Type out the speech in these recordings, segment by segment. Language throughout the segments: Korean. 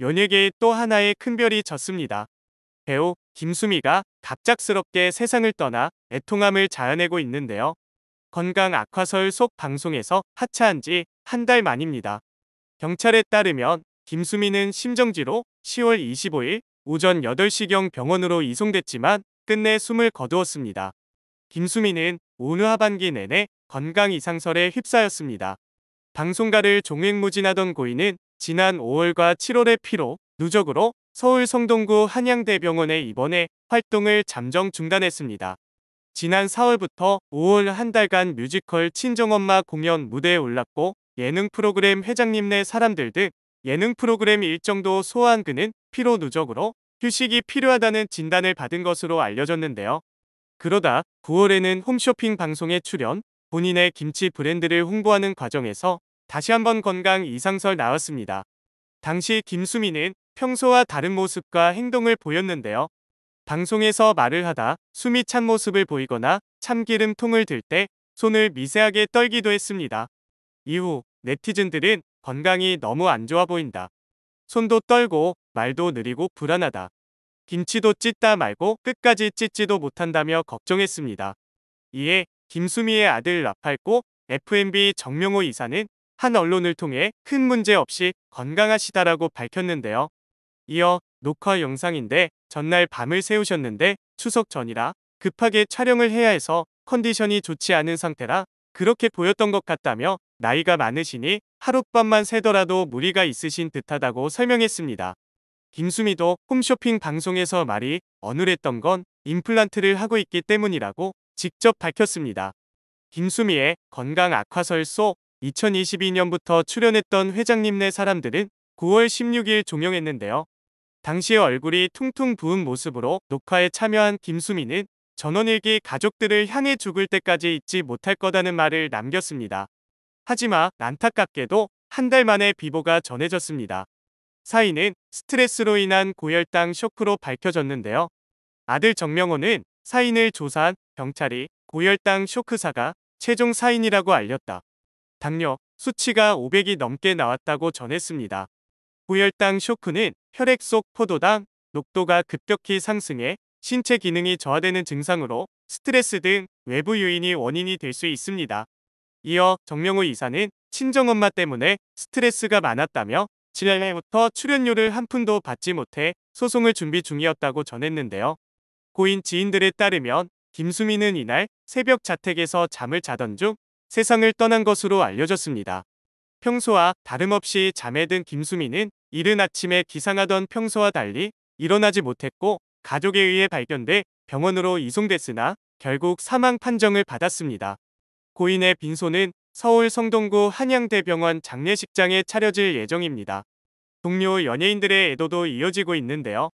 연예계의 또 하나의 큰 별이 졌습니다. 배우 김수미가 갑작스럽게 세상을 떠나 애통함을 자아내고 있는데요. 건강 악화설 속 방송에서 하차한 지 한 달 만입니다. 경찰에 따르면 김수미는 심정지로 10월 25일 오전 8시경 병원으로 이송됐지만 끝내 숨을 거두었습니다. 김수미는 오늘 하반기 내내 건강 이상설에 휩싸였습니다. 방송가를 종횡무진하던 고인은 지난 5월과 7월의 피로 누적으로 서울 성동구 한양대병원에 입원해 활동을 잠정 중단했습니다. 지난 4월부터 5월 한 달간 뮤지컬 친정엄마 공연 무대에 올랐고 예능 프로그램 회장님 네 사람들 등 예능 프로그램 일정도 소화한 그는 피로 누적으로 휴식이 필요하다는 진단을 받은 것으로 알려졌는데요. 그러다 9월에는 홈쇼핑 방송에 출연, 본인의 김치 브랜드를 홍보하는 과정에서 다시 한번 건강 이상설 나왔습니다. 당시 김수미는 평소와 다른 모습과 행동을 보였는데요. 방송에서 말을 하다 숨이 찬 모습을 보이거나 참기름 통을 들 때 손을 미세하게 떨기도 했습니다. 이후 네티즌들은 건강이 너무 안 좋아 보인다. 손도 떨고 말도 느리고 불안하다. 김치도 찢다 말고 끝까지 찢지도 못한다며 걱정했습니다. 이에 김수미의 아들 라팔고 FMB 정명호 이사는 한 언론을 통해 큰 문제 없이 건강하시다라고 밝혔는데요. 이어 녹화 영상인데 전날 밤을 새우셨는데 추석 전이라 급하게 촬영을 해야 해서 컨디션이 좋지 않은 상태라 그렇게 보였던 것 같다며 나이가 많으시니 하룻밤만 새더라도 무리가 있으신 듯하다고 설명했습니다. 김수미도 홈쇼핑 방송에서 말이 어눌했던 건 임플란트를 하고 있기 때문이라고 직접 밝혔습니다. 김수미의 건강 악화설 속 2022년부터 출연했던 회장님네 사람들은 9월 16일 종영했는데요 당시 의 얼굴이 퉁퉁 부은 모습으로 녹화에 참여한 김수민은 전원일기 가족들을 향해 죽을 때까지 잊지 못할 거다는 말을 남겼습니다. 하지만 안타깝게도 한 달 만에 비보가 전해졌습니다. 사인은 스트레스로 인한 고혈당 쇼크로 밝혀졌는데요. 아들 정명호는 사인을 조사한 경찰이 고혈당 쇼크사가 최종 사인이라고 알렸다. 당뇨, 수치가 500이 넘게 나왔다고 전했습니다. 고혈당 쇼크는 혈액 속 포도당, 녹도가 급격히 상승해 신체 기능이 저하되는 증상으로 스트레스 등 외부 요인이 원인이 될 수 있습니다. 이어 정명호 이사는 친정엄마 때문에 스트레스가 많았다며 지난해부터 출연료를 한 푼도 받지 못해 소송을 준비 중이었다고 전했는데요. 고인 지인들에 따르면 김수민은 이날 새벽 자택에서 잠을 자던 중 세상을 떠난 것으로 알려졌습니다. 평소와 다름없이 잠에 든김수미는 이른 아침에 기상하던 평소와 달리 일어나지 못했고 가족에 의해 발견돼 병원으로 이송됐으나 결국 사망 판정을 받았습니다. 고인의 빈소는 서울 성동구 한양대병원 장례식장에 차려질 예정입니다. 동료 연예인들의 애도도 이어지고 있는데요.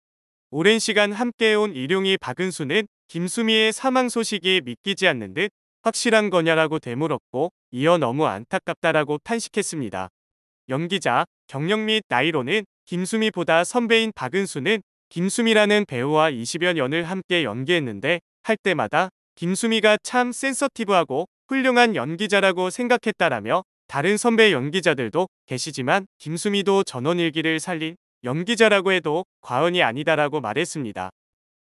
오랜 시간 함께온 일용이 박은수는 김수미의 사망 소식이 믿기지 않는 듯 확실한 거냐라고 되물었고 이어 너무 안타깝다라고 탄식했습니다. 연기자 경력 및 나이로는 김수미보다 선배인 박은수는 김수미라는 배우와 20여 년을 함께 연기했는데 할 때마다 김수미가 참 센서티브하고 훌륭한 연기자라고 생각했다라며 다른 선배 연기자들도 계시지만 김수미도 전원일기를 살린 연기자라고 해도 과언이 아니다라고 말했습니다.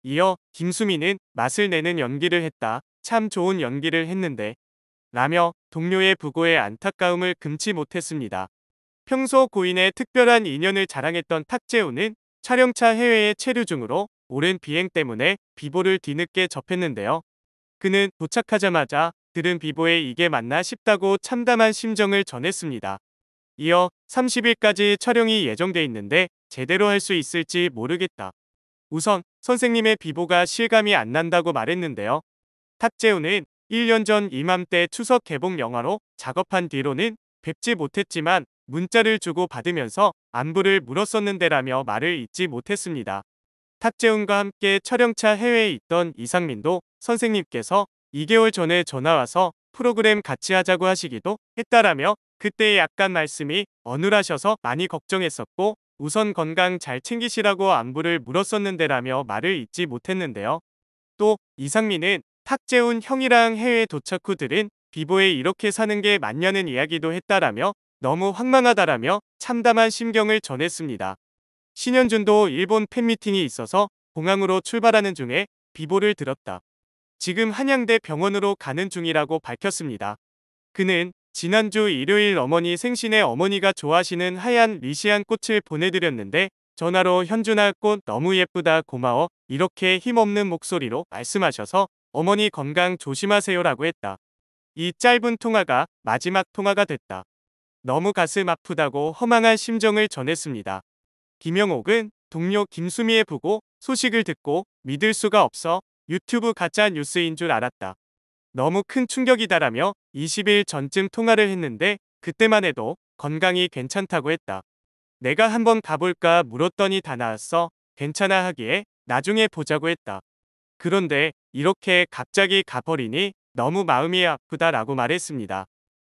이어 김수미는 맛을 내는 연기를 했다. 참 좋은 연기를 했는데 라며 동료의 부고에 안타까움을 금치 못했습니다. 평소 고인의 특별한 인연을 자랑했던 탁재우는 촬영차 해외에 체류 중으로 오랜 비행 때문에 비보를 뒤늦게 접했는데요. 그는 도착하자마자 들은 비보에 이게 맞나 싶다고 참담한 심정을 전했습니다. 이어 30일까지 촬영이 예정돼 있는데 제대로 할 수 있을지 모르겠다. 우선 선생님의 비보가 실감이 안 난다고 말했는데요. 탁재훈은 1년 전 이맘때 추석 개봉 영화로 작업한 뒤로는 뵙지 못했지만 문자를 주고 받으면서 안부를 물었었는데라며 말을 잊지 못했습니다. 탁재훈과 함께 촬영차 해외에 있던 이상민도 선생님께서 2개월 전에 전화와서 프로그램 같이 하자고 하시기도 했다라며 그때의 약간 말씀이 어눌하셔서 많이 걱정했었고 우선 건강 잘 챙기시라고 안부를 물었었는데라며 말을 잊지 못했는데요. 또 이상민은 탁재훈 형이랑 해외 도착 후들은 비보에 이렇게 사는 게 맞냐는 이야기도 했다라며 너무 황망하다라며 참담한 심경을 전했습니다. 신현준도 일본 팬미팅이 있어서 공항으로 출발하는 중에 비보를 들었다. 지금 한양대 병원으로 가는 중이라고 밝혔습니다. 그는 지난주 일요일 어머니 생신에 어머니가 좋아하시는 하얀 리시안 꽃을 보내드렸는데 전화로 현준아 꽃 너무 예쁘다 고마워 이렇게 힘없는 목소리로 말씀하셔서 어머니 건강 조심하세요라고 했다. 이 짧은 통화가 마지막 통화가 됐다. 너무 가슴 아프다고 허망한 심정을 전했습니다. 김영옥은 동료 김수미의 부고 소식을 듣고 믿을 수가 없어 유튜브 가짜 뉴스인 줄 알았다. 너무 큰 충격이다라며 20일 전쯤 통화를 했는데 그때만 해도 건강이 괜찮다고 했다. 내가 한번 가볼까 물었더니 다 나았어 괜찮아 하기에 나중에 보자고 했다. 그런데 이렇게 갑자기 가버리니 너무 마음이 아프다라고 말했습니다.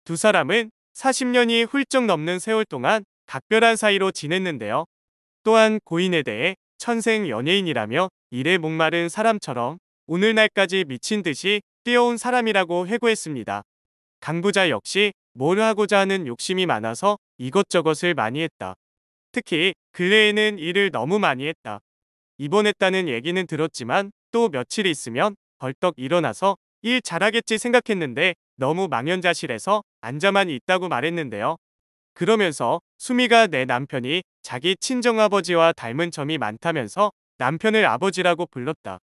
두 사람은 40년이 훌쩍 넘는 세월 동안 각별한 사이로 지냈는데요. 또한 고인에 대해 천생 연예인이라며 일에 목마른 사람처럼 오늘날까지 미친 듯이 뛰어온 사람이라고 회고했습니다. 강부자 역시 뭘 하고자 하는 욕심이 많아서 이것저것을 많이 했다. 특히 근래에는 그 일을 너무 많이 했다. 입원했다는 얘기는 들었지만 또 며칠 있으면 벌떡 일어나서 일 잘하겠지 생각했는데 너무 망연자실해서 앉아만 있다고 말했는데요. 그러면서 수미가 내 남편이 자기 친정아버지와 닮은 점이 많다면서 남편을 아버지라고 불렀다.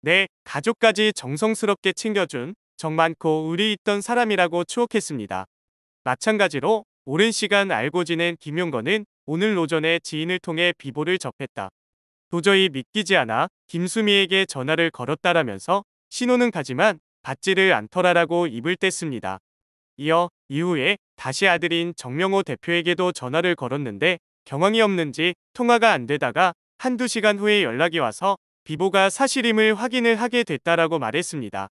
내 네, 가족까지 정성스럽게 챙겨준 정 많고 의리 있던 사람이라고 추억했습니다. 마찬가지로 오랜 시간 알고 지낸 김용건은 오늘 오전에 지인을 통해 비보를 접했다. 도저히 믿기지 않아 김수미에게 전화를 걸었다라면서 신호는 가지만 받지를 않더라라고 입을 뗐습니다. 이어 이후에 다시 아들인 정명호 대표에게도 전화를 걸었는데 경황이 없는지 통화가 안 되다가 한두 시간 후에 연락이 와서 비보가 사실임을 확인을 하게 됐다라고 말했습니다.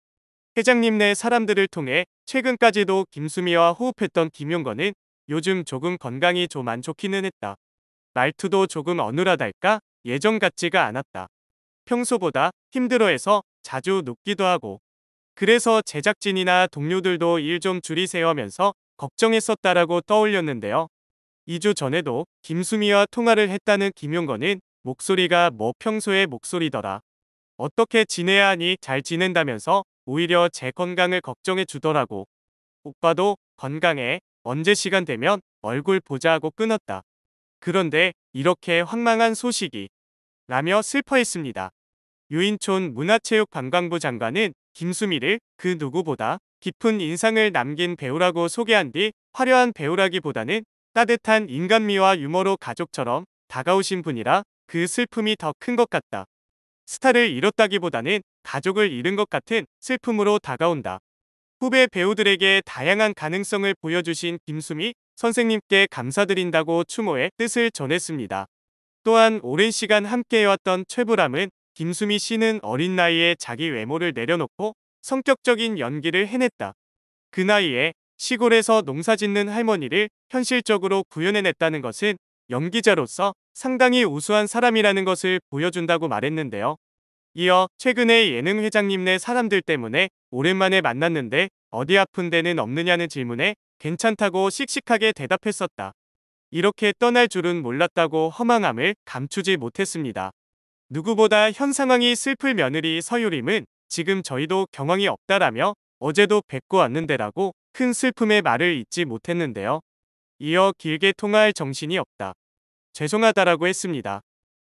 회장님 네 사람들을 통해 최근까지도 김수미와 호흡했던 김용건은 요즘 조금 건강이 좀 안 좋기는 했다. 말투도 조금 어눌하달까 예전 같지가 않았다. 평소보다 힘들어해서 자주 눕기도 하고 그래서 제작진이나 동료들도 일 좀 줄이세요 하면서 걱정했었다라고 떠올렸는데요. 2주 전에도 김수미와 통화를 했다는 김용건은 목소리가 뭐 평소의 목소리더라. 어떻게 지내야 하니 잘 지낸다면서 오히려 제 건강을 걱정해 주더라고. 오빠도 건강해 언제 시간 되면 얼굴 보자 하고 끊었다. 그런데 이렇게 황망한 소식이 라며 슬퍼했습니다. 유인촌 문화체육관광부 장관은 김수미를 그 누구보다 깊은 인상을 남긴 배우라고 소개한 뒤 화려한 배우라기보다는 따뜻한 인간미와 유머로 가족처럼 다가오신 분이라 그 슬픔이 더 큰 것 같다. 스타를 잃었다기보다는 가족을 잃은 것 같은 슬픔으로 다가온다. 후배 배우들에게 다양한 가능성을 보여주신 김수미 선생님께 감사드린다고 추모의 뜻을 전했습니다. 또한 오랜 시간 함께해왔던 최불암은 김수미 씨는 어린 나이에 자기 외모를 내려놓고 성격적인 연기를 해냈다. 그 나이에 시골에서 농사짓는 할머니를 현실적으로 구현해냈다는 것은 연기자로서 상당히 우수한 사람이라는 것을 보여준다고 말했는데요. 이어 최근에 예능 회장님네 사람들 때문에 오랜만에 만났는데 어디 아픈 데는 없느냐는 질문에 괜찮다고 씩씩하게 대답했었다. 이렇게 떠날 줄은 몰랐다고 허망함을 감추지 못했습니다. 누구보다 현 상황이 슬플 며느리 서유림은 지금 저희도 경황이 없다라며 어제도 뵙고 왔는데라고 큰 슬픔의 말을 잊지 못했는데요. 이어 길게 통화할 정신이 없다. 죄송하다라고 했습니다.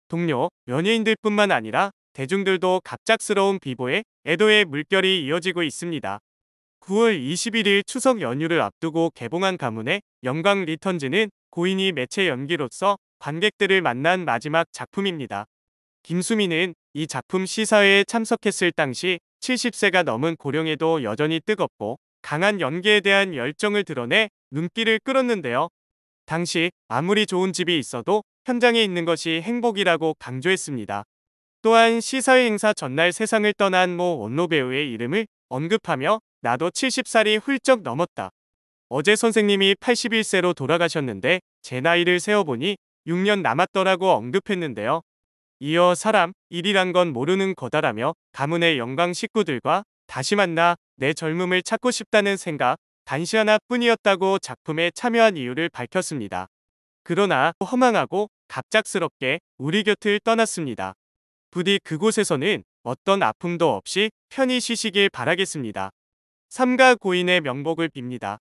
동료, 연예인들 뿐만 아니라 대중들도 갑작스러운 비보에 애도의 물결이 이어지고 있습니다. 9월 21일 추석 연휴를 앞두고 개봉한 가문의 영광 리턴즈는 고인이 매체 연기로서 관객들을 만난 마지막 작품입니다. 김수미는이 작품 시사회에 참석했을 당시 70세가 넘은 고령에도 여전히 뜨겁고 강한 연기에 대한 열정을 드러내 눈길을 끌었는데요. 당시 아무리 좋은 집이 있어도 현장에 있는 것이 행복이라고 강조했습니다. 또한 시사회 행사 전날 세상을 떠난 모 원로 배우의 이름을 언급하며 나도 70살이 훌쩍 넘었다. 어제 선생님이 81세로 돌아가셨는데 제 나이를 세어보니 6년 남았더라고 언급했는데요. 이어 사람, 일이란 건 모르는 거다라며 가문의 영광 식구들과 다시 만나 내 젊음을 찾고 싶다는 생각 단시 하나뿐이었다고 작품에 참여한 이유를 밝혔습니다. 그러나 허망하고 갑작스럽게 우리 곁을 떠났습니다. 부디 그곳에서는 어떤 아픔도 없이 편히 쉬시길 바라겠습니다. 삼가 고인의 명복을 빕니다.